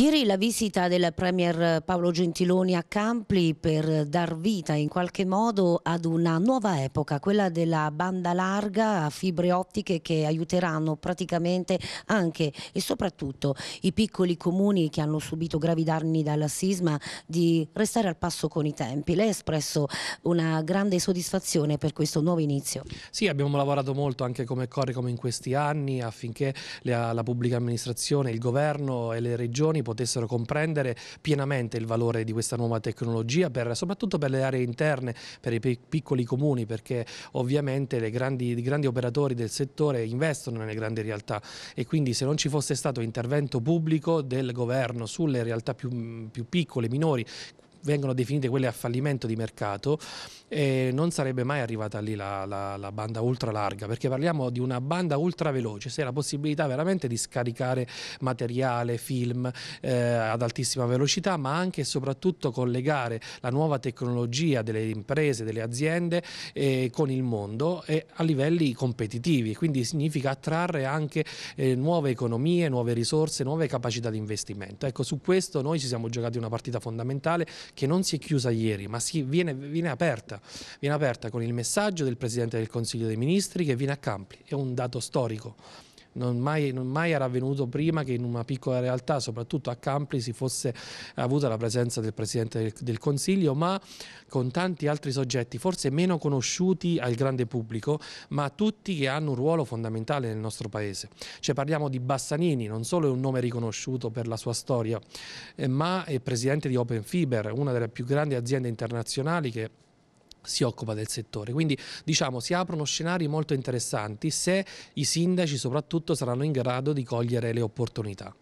Ieri la visita del Premier Paolo Gentiloni a Campli per dar vita in qualche modo ad una nuova epoca, quella della banda larga a fibre ottiche che aiuteranno praticamente anche e soprattutto i piccoli comuni che hanno subito gravi danni dal sisma di restare al passo con i tempi. Lei ha espresso una grande soddisfazione per questo nuovo inizio. Sì, abbiamo lavorato molto anche come Coricom in questi anni affinché la pubblica amministrazione, il governo e le regioni potessero comprendere pienamente il valore di questa nuova tecnologia, per, soprattutto per le aree interne, per i piccoli comuni, perché ovviamente grandi, i grandi operatori del settore investono nelle grandi realtà e quindi se non ci fosse stato intervento pubblico del governo sulle realtà più, più piccole, minori, vengono definite quelle a fallimento di mercato, eh, non sarebbe mai arrivata lì la, la, la, banda ultra larga, perché parliamo di una banda ultra veloce, se la possibilità veramente di scaricare materiale, film eh, ad altissima velocità, ma anche e soprattutto collegare la nuova tecnologia delle imprese, delle aziende eh, con il mondo a livelli competitivi, quindi significa attrarre anche eh, nuove economie, nuove risorse, nuove capacità di investimento. Ecco, su questo noi ci siamo giocati una partita fondamentale che non si è chiusa ieri, ma si viene, viene, aperta, viene aperta con il messaggio del Presidente del Consiglio dei Ministri che viene a Campi, è un dato storico non mai, non mai era avvenuto prima che in una piccola realtà, soprattutto a Campli, si fosse avuta la presenza del Presidente del, del Consiglio, ma con tanti altri soggetti, forse meno conosciuti al grande pubblico, ma tutti che hanno un ruolo fondamentale nel nostro Paese. Cioè parliamo di Bassanini, non solo è un nome riconosciuto per la sua storia, eh, ma è Presidente di Open Fiber, una delle più grandi aziende internazionali che si occupa del settore. Quindi diciamo si aprono scenari molto interessanti se i sindaci soprattutto saranno in grado di cogliere le opportunità.